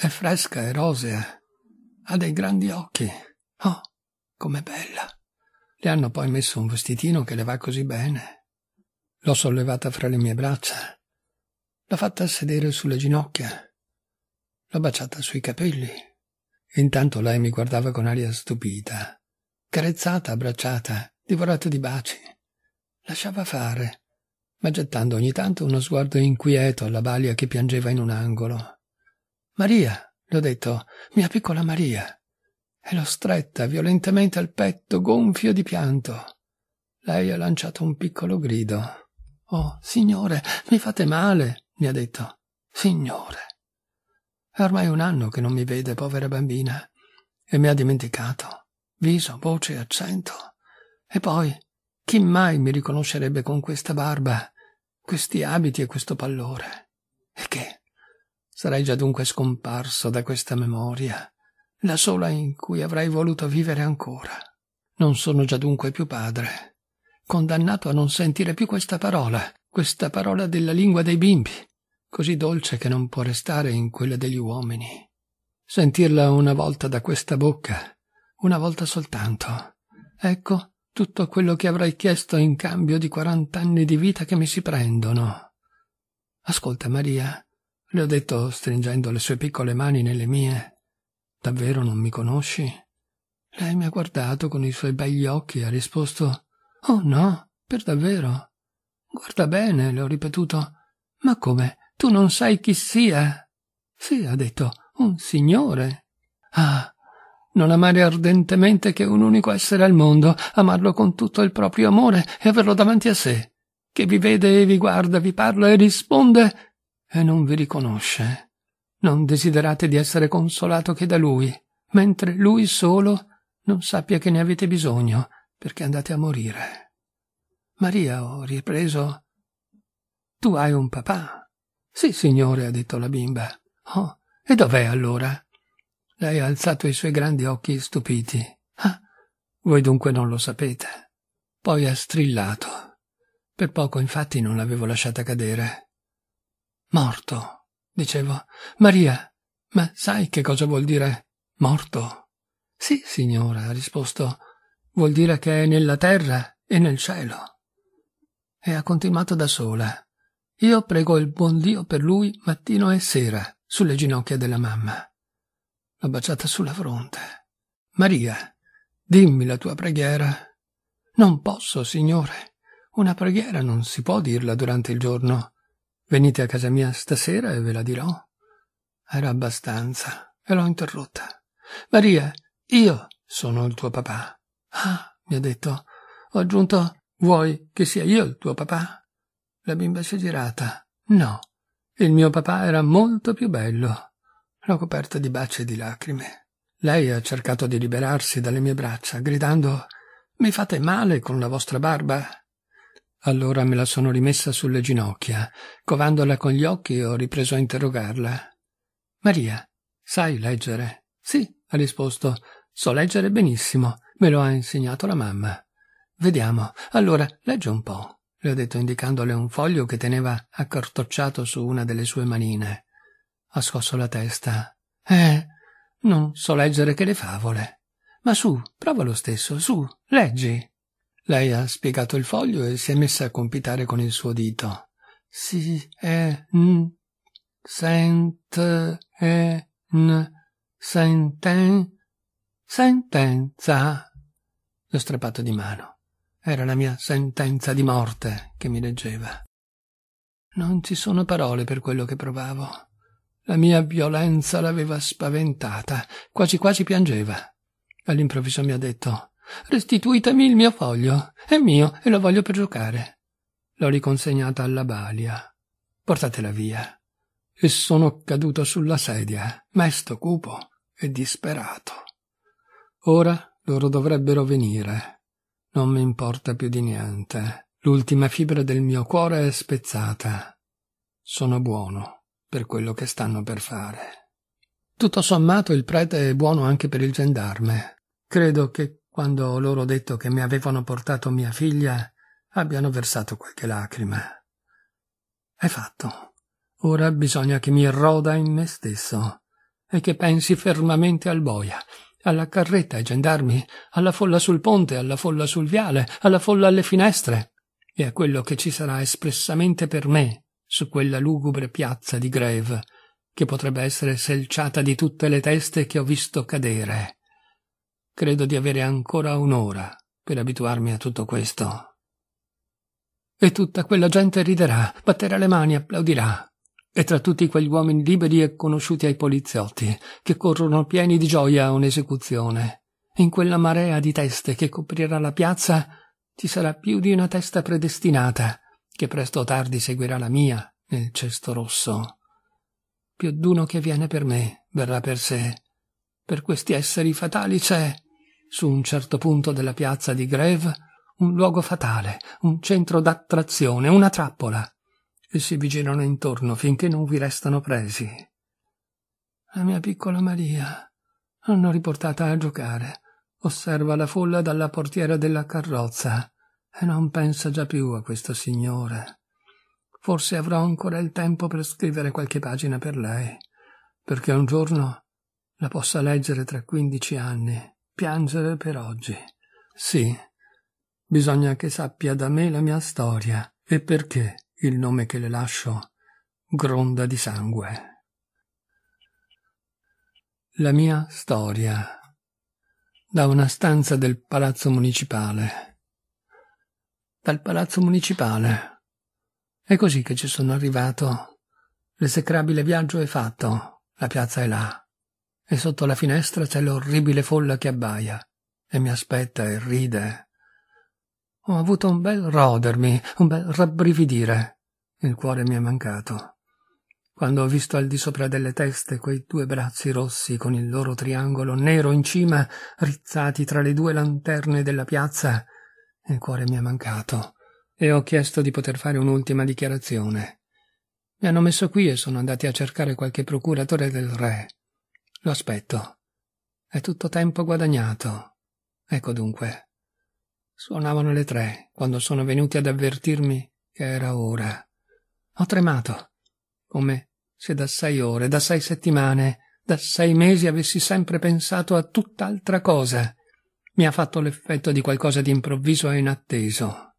È fresca e rosea. Ha dei grandi occhi. Oh, com'è bella. Le hanno poi messo un vestitino che le va così bene. L'ho sollevata fra le mie braccia. L'ho fatta sedere sulle ginocchia. L'ho baciata sui capelli. Intanto lei mi guardava con aria stupita. Carezzata, abbracciata, divorata di baci. Lasciava fare, ma gettando ogni tanto uno sguardo inquieto alla balia che piangeva in un angolo. Maria, le ho detto, mia piccola Maria. E l'ho stretta violentemente al petto, gonfio di pianto. Lei ha lanciato un piccolo grido. Oh, signore, mi fate male, mi ha detto. Signore. È ormai un anno che non mi vede, povera bambina, e mi ha dimenticato. Viso, voce e accento. E poi, chi mai mi riconoscerebbe con questa barba, questi abiti e questo pallore? E che? Sarei già dunque scomparso da questa memoria, la sola in cui avrei voluto vivere ancora. Non sono già dunque più padre, condannato a non sentire più questa parola, questa parola della lingua dei bimbi, così dolce che non può restare in quella degli uomini. Sentirla una volta da questa bocca, una volta soltanto. Ecco tutto quello che avrei chiesto in cambio di quarant'anni di vita che mi si prendono. Ascolta, Maria, le ho detto, stringendo le sue piccole mani nelle mie, Davvero non mi conosci? Lei mi ha guardato con i suoi begli occhi e ha risposto Oh no, per davvero. Guarda bene, le ho ripetuto. Ma come? Tu non sai chi sia? Sì, ha detto, un signore. Ah, non amare ardentemente che un unico essere al mondo, amarlo con tutto il proprio amore e averlo davanti a sé, che vi vede e vi guarda, vi parla e risponde e non vi riconosce. Non desiderate di essere consolato che da lui, mentre lui solo non sappia che ne avete bisogno, perché andate a morire. Maria, ho ripreso. Tu hai un papà. Sì, signore, ha detto la bimba. Oh, e dov'è allora? Lei ha alzato i suoi grandi occhi stupiti. Ah, voi dunque non lo sapete. Poi ha strillato. Per poco, infatti, non l'avevo lasciata cadere. Morto, dicevo. Maria, ma sai che cosa vuol dire morto? Sì, signora, ha risposto. Vuol dire che è nella terra e nel cielo. E ha continuato da sola. Io prego il buon Dio per lui mattino e sera, sulle ginocchia della mamma. L'ho baciata sulla fronte. Maria, dimmi la tua preghiera. Non posso, signore. Una preghiera non si può dirla durante il giorno. Venite a casa mia stasera e ve la dirò. Era abbastanza e l'ho interrotta. Maria, io sono il tuo papà. Ah, mi ha detto. Ho aggiunto, vuoi che sia io il tuo papà? La bimba si è girata. No, il mio papà era molto più bello. L'ho coperta di baci e di lacrime. Lei ha cercato di liberarsi dalle mie braccia, gridando Mi fate male con la vostra barba. Allora me la sono rimessa sulle ginocchia, covandola con gli occhi ho ripreso a interrogarla. Maria, sai leggere? Sì, ha risposto. So leggere benissimo, me lo ha insegnato la mamma. Vediamo. Allora, leggi un po', le ho detto indicandole un foglio che teneva accartocciato su una delle sue manine. Ha scosso la testa. Eh, non so leggere che le favole. Ma su, prova lo stesso, su, leggi. Lei ha spiegato il foglio e si è messa a compitare con il suo dito. Si è n sent e n senten sentenza. L'ho strappato di mano. Era la mia sentenza di morte che mi leggeva. Non ci sono parole per quello che provavo. La mia violenza l'aveva spaventata, quasi quasi piangeva. All'improvviso mi ha detto Restituitemi il mio foglio. È mio e lo voglio per giocare. L'ho riconsegnata alla balia. Portatela via. E sono caduto sulla sedia, mesto cupo e disperato. Ora loro dovrebbero venire. Non mi importa più di niente. L'ultima fibra del mio cuore è spezzata. Sono buono per quello che stanno per fare. Tutto sommato il prete è buono anche per il gendarme. Credo che quando ho loro detto che mi avevano portato mia figlia, abbiano versato qualche lacrima. È fatto. Ora bisogna che mi roda in me stesso e che pensi fermamente al boia, alla carretta ai gendarmi, alla folla sul ponte, alla folla sul viale, alla folla alle finestre e a quello che ci sarà espressamente per me su quella lugubre piazza di Greve, che potrebbe essere selciata di tutte le teste che ho visto cadere Credo di avere ancora un'ora per abituarmi a tutto questo. E tutta quella gente riderà, batterà le mani, applaudirà. E tra tutti quegli uomini liberi e conosciuti ai poliziotti, che corrono pieni di gioia a un'esecuzione, in quella marea di teste che coprirà la piazza, ci sarà più di una testa predestinata, che presto o tardi seguirà la mia nel cesto rosso. Più d'uno che viene per me verrà per sé. Per questi esseri fatali c'è su un certo punto della piazza di Grève, un luogo fatale, un centro d'attrazione, una trappola, e si vi girano intorno finché non vi restano presi. La mia piccola Maria l'hanno riportata a giocare, osserva la folla dalla portiera della carrozza e non pensa già più a questo signore. Forse avrò ancora il tempo per scrivere qualche pagina per lei, perché un giorno la possa leggere tra quindici anni piangere per oggi. Sì, bisogna che sappia da me la mia storia e perché il nome che le lascio gronda di sangue. La mia storia da una stanza del palazzo municipale. Dal palazzo municipale. È così che ci sono arrivato. L'esecrabile viaggio è fatto. La piazza è là e sotto la finestra c'è l'orribile folla che abbaia e mi aspetta e ride. Ho avuto un bel rodermi, un bel rabbrividire. Il cuore mi è mancato. Quando ho visto al di sopra delle teste quei due bracci rossi con il loro triangolo nero in cima, rizzati tra le due lanterne della piazza, il cuore mi è mancato e ho chiesto di poter fare un'ultima dichiarazione. Mi hanno messo qui e sono andati a cercare qualche procuratore del re lo aspetto. È tutto tempo guadagnato. Ecco dunque. Suonavano le tre quando sono venuti ad avvertirmi che era ora. Ho tremato, come se da sei ore, da sei settimane, da sei mesi avessi sempre pensato a tutt'altra cosa. Mi ha fatto l'effetto di qualcosa di improvviso e inatteso.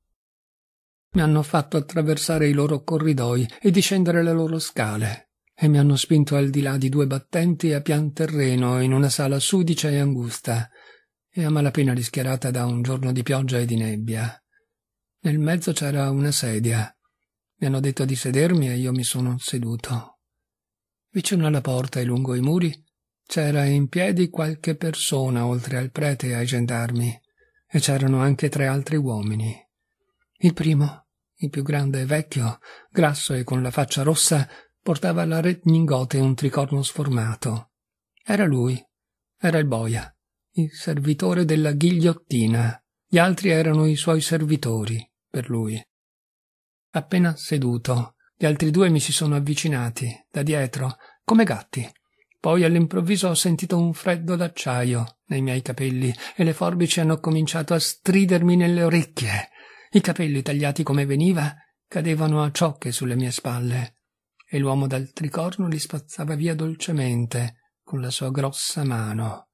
Mi hanno fatto attraversare i loro corridoi e discendere le loro scale e mi hanno spinto al di là di due battenti a pian terreno in una sala sudicia e angusta e a malapena rischiarata da un giorno di pioggia e di nebbia. Nel mezzo c'era una sedia. Mi hanno detto di sedermi e io mi sono seduto. Vicino alla porta e lungo i muri c'era in piedi qualche persona oltre al prete e ai gendarmi, e c'erano anche tre altri uomini. Il primo, il più grande e vecchio, grasso e con la faccia rossa, portava la redningote e un tricorno sformato. Era lui, era il boia, il servitore della ghigliottina. Gli altri erano i suoi servitori, per lui. Appena seduto, gli altri due mi si sono avvicinati, da dietro, come gatti. Poi all'improvviso ho sentito un freddo d'acciaio nei miei capelli e le forbici hanno cominciato a stridermi nelle orecchie. I capelli tagliati come veniva cadevano a ciocche sulle mie spalle e l'uomo dal tricorno li spazzava via dolcemente con la sua grossa mano.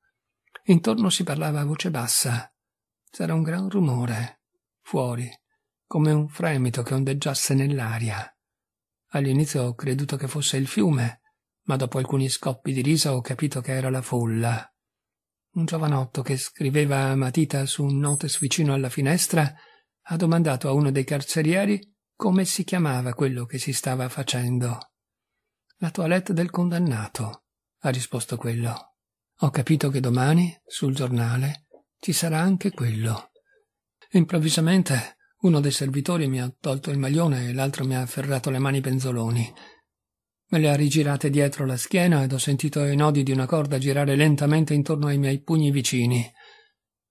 Intorno si parlava a voce bassa. C'era un gran rumore, fuori, come un fremito che ondeggiasse nell'aria. All'inizio ho creduto che fosse il fiume, ma dopo alcuni scoppi di risa ho capito che era la folla. Un giovanotto che scriveva a matita su un notes vicino alla finestra ha domandato a uno dei carcerieri come si chiamava quello che si stava facendo? La toilette del condannato, ha risposto quello. Ho capito che domani, sul giornale, ci sarà anche quello. Improvvisamente uno dei servitori mi ha tolto il maglione e l'altro mi ha afferrato le mani penzoloni. Me le ha rigirate dietro la schiena ed ho sentito i nodi di una corda girare lentamente intorno ai miei pugni vicini.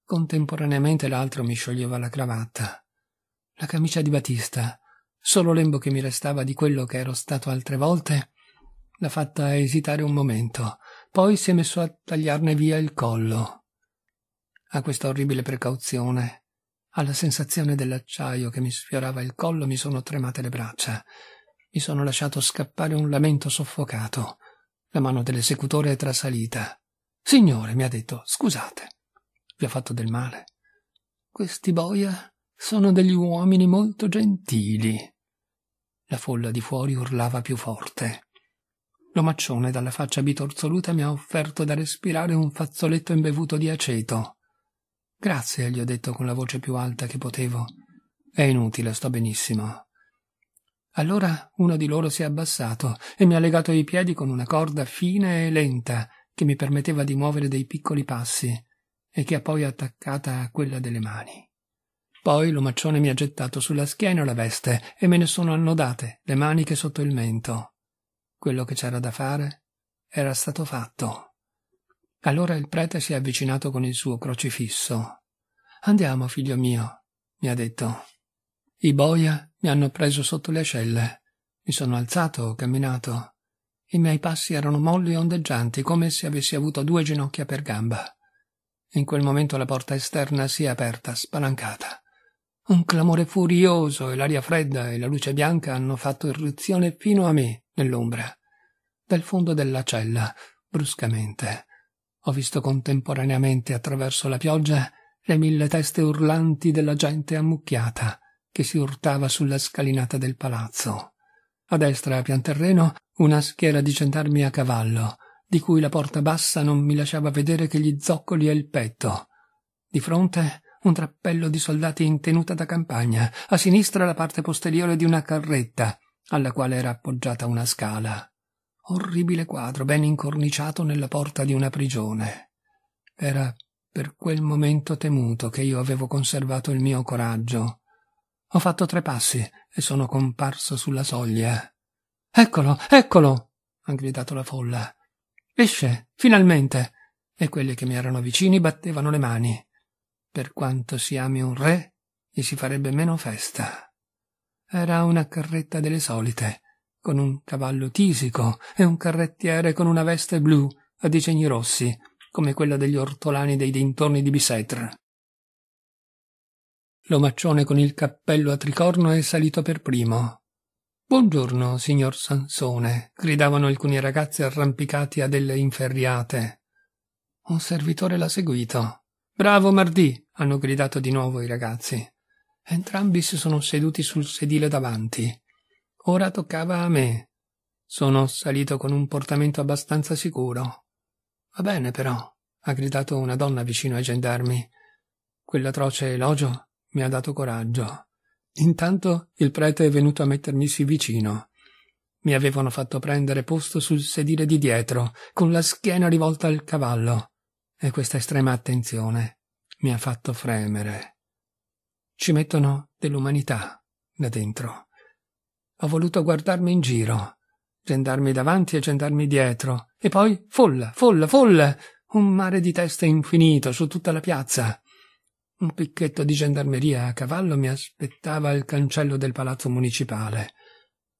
Contemporaneamente l'altro mi scioglieva la cravatta. La camicia di Batista Solo l'embo che mi restava di quello che ero stato altre volte l'ha fatta esitare un momento, poi si è messo a tagliarne via il collo. A questa orribile precauzione, alla sensazione dell'acciaio che mi sfiorava il collo, mi sono tremate le braccia. Mi sono lasciato scappare un lamento soffocato. La mano dell'esecutore è trasalita. Signore, mi ha detto, scusate, vi ho fatto del male. Questi boia sono degli uomini molto gentili. La folla di fuori urlava più forte. L'omaccione dalla faccia bitorzoluta mi ha offerto da respirare un fazzoletto imbevuto di aceto. Grazie, gli ho detto con la voce più alta che potevo. È inutile, sto benissimo. Allora uno di loro si è abbassato e mi ha legato i piedi con una corda fine e lenta che mi permetteva di muovere dei piccoli passi e che ha poi attaccata a quella delle mani. Poi l'omaccione mi ha gettato sulla schiena la veste e me ne sono annodate le maniche sotto il mento. Quello che c'era da fare era stato fatto. Allora il prete si è avvicinato con il suo crocifisso. Andiamo, figlio mio, mi ha detto. I boia mi hanno preso sotto le ascelle. Mi sono alzato, ho camminato. I miei passi erano molli e ondeggianti, come se avessi avuto due ginocchia per gamba. In quel momento la porta esterna si è aperta, spalancata. Un clamore furioso e l'aria fredda e la luce bianca hanno fatto irruzione fino a me nell'ombra. Dal fondo della cella, bruscamente, ho visto contemporaneamente attraverso la pioggia le mille teste urlanti della gente ammucchiata che si urtava sulla scalinata del palazzo. A destra, a pian terreno, una schiera di gendarmi a cavallo, di cui la porta bassa non mi lasciava vedere che gli zoccoli e il petto. Di fronte, un drappello di soldati in tenuta da campagna, a sinistra la parte posteriore di una carretta, alla quale era appoggiata una scala. Orribile quadro, ben incorniciato nella porta di una prigione. Era per quel momento temuto che io avevo conservato il mio coraggio. Ho fatto tre passi e sono comparso sulla soglia. Eccolo, eccolo! ha gridato la folla. Esce, finalmente! E quelli che mi erano vicini battevano le mani. Per quanto si ami un re, gli si farebbe meno festa. Era una carretta delle solite, con un cavallo tisico e un carrettiere con una veste blu a disegni rossi, come quella degli ortolani dei dintorni di Bicetre. L'omaccione con il cappello a tricorno è salito per primo. Buongiorno, signor Sansone, gridavano alcuni ragazzi arrampicati a delle inferriate. Un servitore l'ha seguito. Bravo Mardì! hanno gridato di nuovo i ragazzi. Entrambi si sono seduti sul sedile davanti. Ora toccava a me. Sono salito con un portamento abbastanza sicuro. Va bene, però, ha gridato una donna vicino ai gendarmi. Quell'atroce elogio mi ha dato coraggio. Intanto il prete è venuto a mettermisi vicino. Mi avevano fatto prendere posto sul sedile di dietro, con la schiena rivolta al cavallo e questa estrema attenzione mi ha fatto fremere. Ci mettono dell'umanità da dentro. Ho voluto guardarmi in giro, gendarmi davanti e gendarmi dietro, e poi folla, folla, folla, un mare di teste infinito su tutta la piazza. Un picchetto di gendarmeria a cavallo mi aspettava al cancello del palazzo municipale.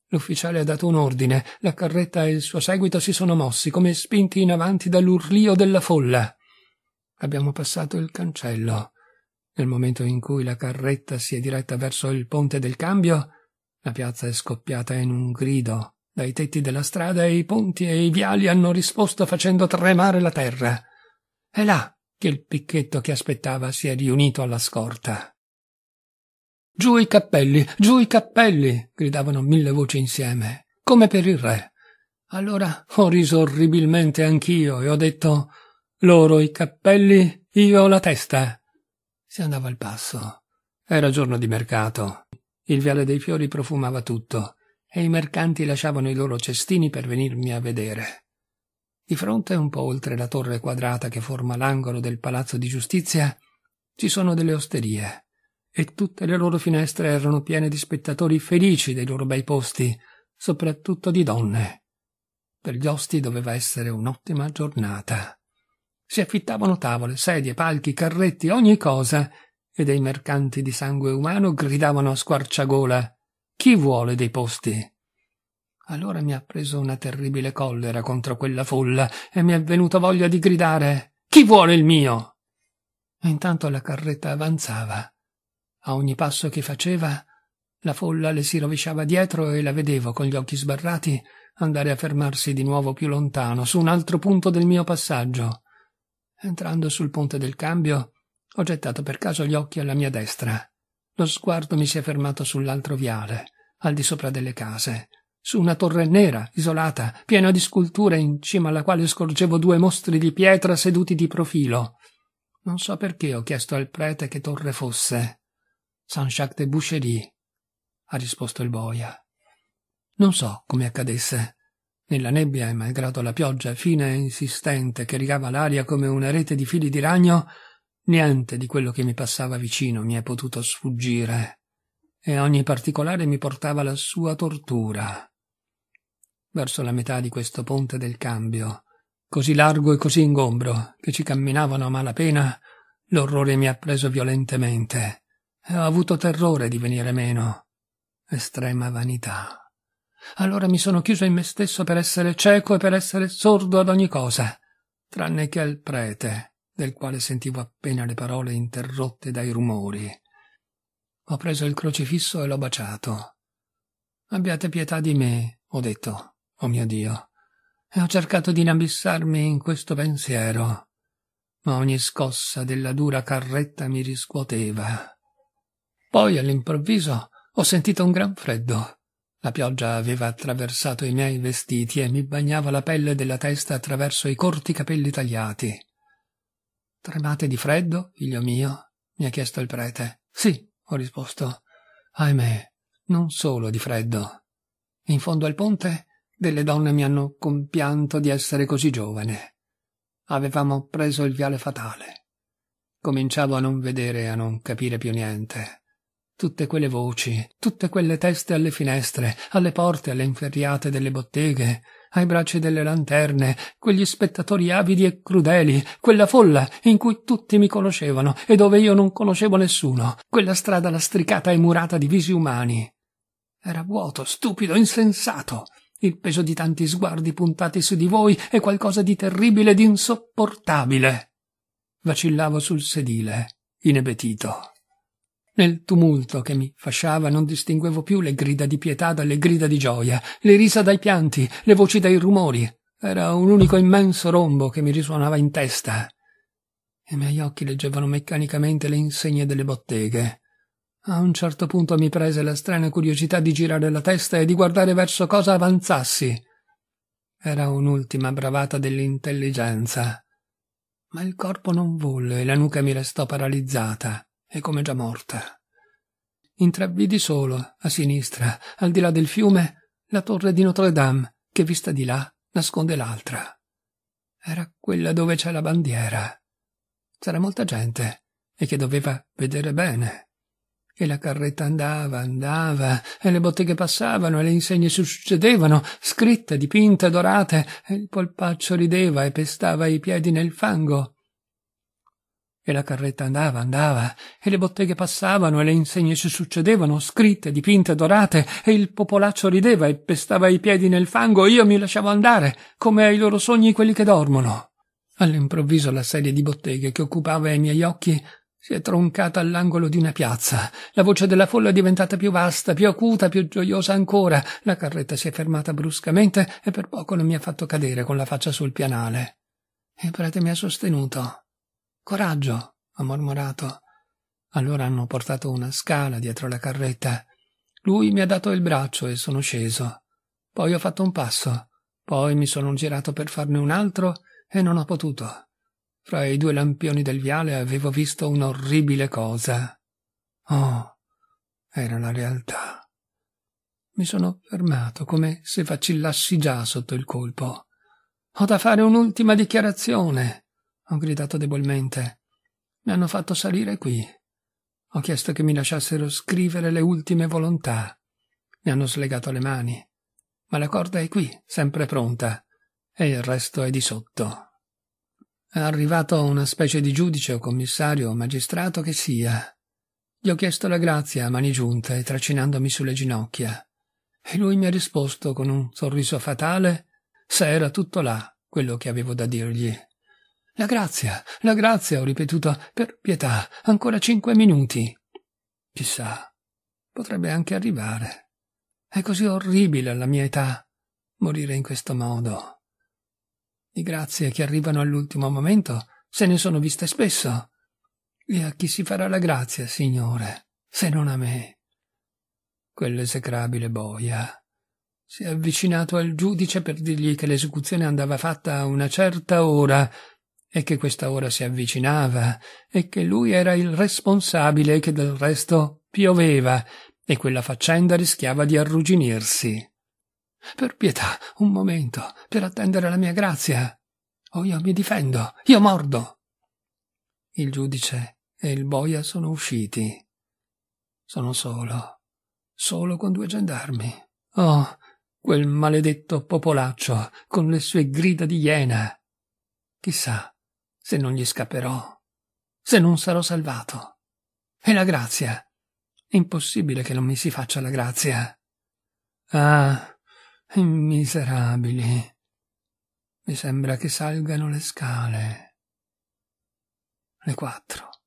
L'ufficiale ha dato un ordine, la carretta e il suo seguito si sono mossi come spinti in avanti dall'urlio della folla. Abbiamo passato il cancello. Nel momento in cui la carretta si è diretta verso il ponte del cambio, la piazza è scoppiata in un grido. Dai tetti della strada i ponti e i viali hanno risposto facendo tremare la terra. È là che il picchetto che aspettava si è riunito alla scorta. Giù i cappelli, giù i cappelli! gridavano mille voci insieme, come per il re. Allora ho riso orribilmente anch'io e ho detto loro i cappelli, io la testa. Si andava al passo. Era giorno di mercato. Il viale dei fiori profumava tutto e i mercanti lasciavano i loro cestini per venirmi a vedere. Di fronte, un po' oltre la torre quadrata che forma l'angolo del palazzo di giustizia, ci sono delle osterie e tutte le loro finestre erano piene di spettatori felici dei loro bei posti, soprattutto di donne. Per gli osti doveva essere un'ottima giornata. Si affittavano tavole, sedie, palchi, carretti, ogni cosa, e dei mercanti di sangue umano gridavano a squarciagola Chi vuole dei posti? Allora mi ha preso una terribile collera contro quella folla e mi è venuta voglia di gridare Chi vuole il mio? E intanto la carretta avanzava. A ogni passo che faceva, la folla le si rovesciava dietro e la vedevo con gli occhi sbarrati andare a fermarsi di nuovo più lontano, su un altro punto del mio passaggio. Entrando sul ponte del cambio, ho gettato per caso gli occhi alla mia destra. Lo sguardo mi si è fermato sull'altro viale, al di sopra delle case, su una torre nera, isolata, piena di sculture, in cima alla quale scorgevo due mostri di pietra seduti di profilo. Non so perché ho chiesto al prete che torre fosse. Saint-Jacques de Boucherie, ha risposto il boia. Non so come accadesse, nella nebbia e malgrado la pioggia fine e insistente che rigava l'aria come una rete di fili di ragno, niente di quello che mi passava vicino mi è potuto sfuggire, e ogni particolare mi portava la sua tortura. Verso la metà di questo ponte del cambio, così largo e così ingombro, che ci camminavano a malapena, l'orrore mi ha preso violentemente, e ho avuto terrore di venire meno. Estrema vanità. Allora mi sono chiuso in me stesso per essere cieco e per essere sordo ad ogni cosa, tranne che al prete, del quale sentivo appena le parole interrotte dai rumori. Ho preso il crocifisso e l'ho baciato. Abbiate pietà di me, ho detto, oh mio Dio, e ho cercato di inabissarmi in questo pensiero, ma ogni scossa della dura carretta mi riscuoteva. Poi all'improvviso ho sentito un gran freddo la pioggia aveva attraversato i miei vestiti e mi bagnava la pelle della testa attraverso i corti capelli tagliati. Tremate di freddo, figlio mio? mi ha chiesto il prete. Sì, ho risposto. Ahimè, non solo di freddo. In fondo al ponte delle donne mi hanno compianto di essere così giovane. Avevamo preso il viale fatale. Cominciavo a non vedere e a non capire più niente. Tutte quelle voci, tutte quelle teste alle finestre, alle porte, alle inferriate delle botteghe, ai bracci delle lanterne, quegli spettatori avidi e crudeli, quella folla in cui tutti mi conoscevano e dove io non conoscevo nessuno, quella strada lastricata e murata di visi umani. Era vuoto, stupido, insensato. Il peso di tanti sguardi puntati su di voi è qualcosa di terribile ed insopportabile. Vacillavo sul sedile, inebetito. Nel tumulto che mi fasciava non distinguevo più le grida di pietà dalle grida di gioia, le risa dai pianti, le voci dai rumori. Era un unico immenso rombo che mi risuonava in testa. I miei occhi leggevano meccanicamente le insegne delle botteghe. A un certo punto mi prese la strana curiosità di girare la testa e di guardare verso cosa avanzassi. Era un'ultima bravata dell'intelligenza. Ma il corpo non volle e la nuca mi restò paralizzata e come già morta. Intravvidi solo, a sinistra, al di là del fiume, la torre di Notre Dame, che vista di là nasconde l'altra. Era quella dove c'è la bandiera. C'era molta gente e che doveva vedere bene. E la carretta andava, andava, e le botteghe passavano, e le insegne si succedevano, scritte, dipinte, dorate, e il polpaccio rideva e pestava i piedi nel fango. E la carretta andava, andava, e le botteghe passavano e le insegne si succedevano, scritte, dipinte, dorate, e il popolaccio rideva e pestava i piedi nel fango, io mi lasciavo andare, come ai loro sogni quelli che dormono. All'improvviso la serie di botteghe che occupava i miei occhi si è troncata all'angolo di una piazza. La voce della folla è diventata più vasta, più acuta, più gioiosa ancora. La carretta si è fermata bruscamente e per poco non mi ha fatto cadere con la faccia sul pianale. Il prete mi ha sostenuto. Coraggio, ha mormorato. Allora hanno portato una scala dietro la carretta. Lui mi ha dato il braccio e sono sceso. Poi ho fatto un passo, poi mi sono girato per farne un altro e non ho potuto. Fra i due lampioni del viale avevo visto un'orribile cosa. Oh, era la realtà. Mi sono fermato come se vacillassi già sotto il colpo. Ho da fare un'ultima dichiarazione ho gridato debolmente. Mi hanno fatto salire qui. Ho chiesto che mi lasciassero scrivere le ultime volontà. Mi hanno slegato le mani. Ma la corda è qui, sempre pronta, e il resto è di sotto. È arrivato una specie di giudice o commissario o magistrato che sia. Gli ho chiesto la grazia a mani giunte, tracinandomi sulle ginocchia. E lui mi ha risposto con un sorriso fatale se era tutto là quello che avevo da dirgli. La grazia, la grazia, ho ripetuto, per pietà, ancora cinque minuti. Chissà, potrebbe anche arrivare. È così orribile alla mia età morire in questo modo. Di grazie che arrivano all'ultimo momento se ne sono viste spesso. E a chi si farà la grazia, Signore, se non a me? Quell'esecrabile boia. Si è avvicinato al giudice per dirgli che l'esecuzione andava fatta a una certa ora e che questa ora si avvicinava e che lui era il responsabile che del resto pioveva e quella faccenda rischiava di arrugginirsi. Per pietà, un momento, per attendere la mia grazia. O io mi difendo, io mordo. Il giudice e il boia sono usciti. Sono solo, solo con due gendarmi. Oh, quel maledetto popolaccio con le sue grida di iena. Chissà se non gli scapperò, se non sarò salvato. E la grazia. Impossibile che non mi si faccia la grazia. Ah, miserabili. Mi sembra che salgano le scale. Le quattro.